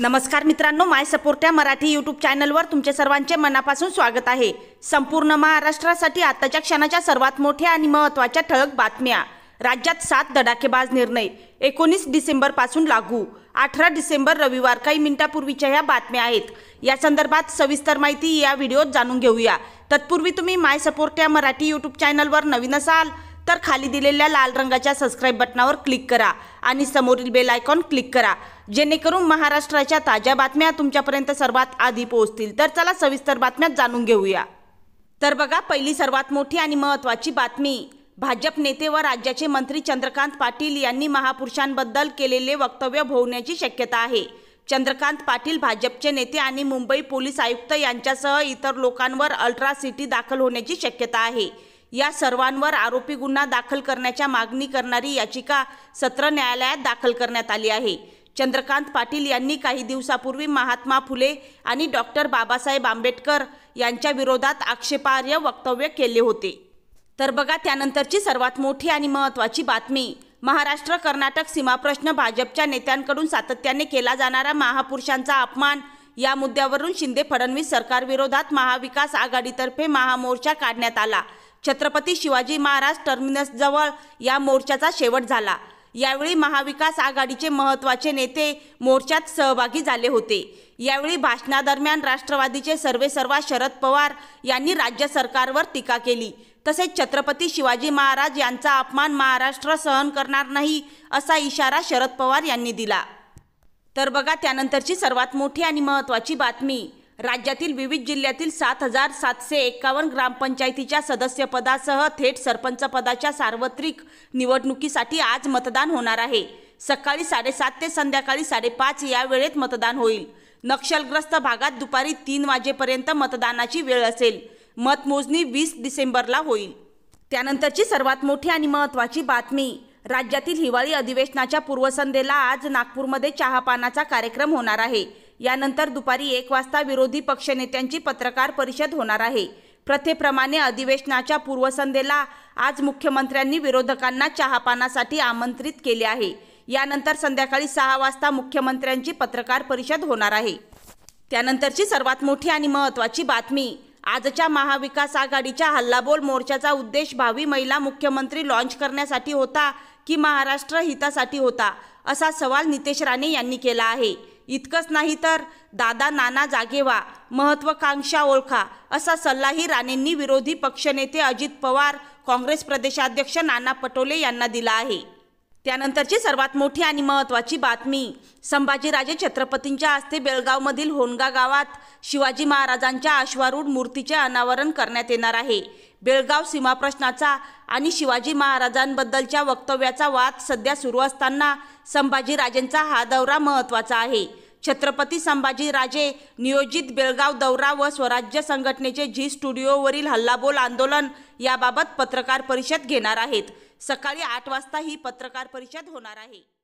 नमस्कार मित्रांनो माय सपोर्ट्या मराठी यूट्यूब चॅनलवर तुमचे सर्वांचे मनापासून स्वागत आहे संपूर्ण महाराष्ट्रासाठी आताच्या क्षणाच्या सर्वात मोठ्या आणि महत्त्वाच्या ठळक बातम्या राज्यात सात दडाकेबाज निर्णय एकोणीस डिसेंबरपासून लागू अठरा डिसेंबर रविवार काही मिनिटांपूर्वीच्या ह्या बातम्या आहेत या संदर्भात सविस्तर माहिती या व्हिडिओत जाणून घेऊया तत्पूर्वी तुम्ही माय या मराठी यूट्यूब चॅनलवर नवीन असाल तर खाली दिलेल्या लाल रंगाच्या सबस्क्राईब बटनावर क्लिक करा आणि समोरील बेल आयकॉन क्लिक करा जेणेकरून महाराष्ट्राच्या ताज्या बातम्या तुमच्यापर्यंत सर्वात आधी पोहोचतील तर चला सविस्तर बातम्या जाणून घेऊया तर बघा पहिली सर्वात मोठी आणि महत्त्वाची बातमी भाजप नेते व राज्याचे मंत्री चंद्रकांत पाटील यांनी महापुरुषांबद्दल केलेले वक्तव्य भोवण्याची शक्यता आहे चंद्रकांत पाटील भाजपचे नेते आणि मुंबई पोलीस आयुक्त यांच्यासह इतर लोकांवर अल्ट्रा सिटी दाखल होण्याची शक्यता आहे या सर्वांवर आरोपी गुन्हा दाखल करण्याच्या मागणी करणारी याचिका सत्र न्यायालयात दाखल करण्यात आली आहे चंद्रकांत पाटील यांनी काही दिवसापूर्वी महात्मा फुले आणि डॉक्टर बाबासाहेब आंबेडकर यांच्या विरोधात आक्षेपार्ह वक्तव्य केले होते तर बघा त्यानंतरची सर्वात मोठी आणि महत्त्वाची बातमी महाराष्ट्र कर्नाटक सीमाप्रश्न भाजपच्या नेत्यांकडून सातत्याने केला जाणारा महापुरुषांचा अपमान या मुद्द्यावरून शिंदे फडणवीस सरकारविरोधात महाविकास आघाडीतर्फे महामोर्चा काढण्यात आला छत्रपती शिवाजी महाराज टर्मिनसजवळ या मोर्चाचा शेवट झाला यावेळी महाविकास आघाडीचे महत्त्वाचे नेते मोर्चात सहभागी झाले होते यावेळी भाषणादरम्यान राष्ट्रवादीचे सर्वेसर्वा शरद पवार यांनी राज्य सरकारवर टीका केली तसेच छत्रपती शिवाजी महाराज यांचा अपमान महाराष्ट्र सहन करणार नाही असा इशारा शरद पवार यांनी दिला तर बघा त्यानंतरची सर्वात मोठी आणि महत्त्वाची बातमी राज्यातील विविध जिल्ह्यातील सात हजार सातशे एकावन्न ग्रामपंचायतीच्या सदस्यपदासह थेट सरपंच पदाच्या सार्वत्रिक निवडणुकीसाठी आज मतदान होणार आहे सकाळी साडेसात ते संध्याकाळी साडेपाच या वेळेत मतदान होईल नक्षलग्रस्त भागात दुपारी तीन वाजेपर्यंत मतदानाची वेळ असेल मतमोजणी वीस डिसेंबरला होईल त्यानंतरची सर्वात मोठी आणि महत्त्वाची बातमी राज्यातील हिवाळी अधिवेशनाच्या पूर्वसंध्येला आज नागपूरमध्ये चहापानाचा कार्यक्रम होणार आहे यानंतर दुपारी एक वाजता विरोधी पक्षनेत्यांची पत्रकार परिषद होणार आहे प्रथेप्रमाणे अधिवेशनाच्या पूर्वसंध्येला आज मुख्यमंत्र्यांनी विरोधकांना चहापानासाठी आमंत्रित केले आहे यानंतर संध्याकाळी सहा वाजता मुख्यमंत्र्यांची पत्रकार परिषद होणार आहे त्यानंतरची सर्वात मोठी आणि महत्त्वाची बातमी आजच्या महाविकास आघाडीच्या हल्लाबोल मोर्चाचा उद्देश भावी महिला मुख्यमंत्री लॉन्च करण्यासाठी होता की महाराष्ट्र हितासाठी होता असा सवाल नितेश राणे यांनी केला आहे इतकंच नाही तर दादा नाना जागेवा महत्त्वाकांक्षा ओळखा असा सल्लाही राणेंनी विरोधी पक्षनेते अजित पवार काँग्रेस प्रदेशाध्यक्ष नाना पटोले यांना दिला आहे त्यानंतरची सर्वात मोठी आणि महत्त्वाची बातमी संभाजीराजे छत्रपतींच्या हस्ते बेळगावमधील होनगा गावात शिवाजी महाराजांच्या अश्वारूढ मूर्तीचे अनावरण करण्यात येणार आहे बेळगाव सीमाप्रश्नाचा आणि शिवाजी महाराजांबद्दलच्या वक्तव्याचा वाद सध्या सुरू असताना संभाजीराजेंचा हा दौरा महत्त्वाचा आहे छत्रपती राजे नियोजित बेळगाव दौरा व स्वराज्य संघटनेचे झी स्टुडिओवरील हल्लाबोल आंदोलन याबाबत पत्रकार परिषद घेणार आहेत सकाळी आठ वाजता ही पत्रकार परिषद होणार आहे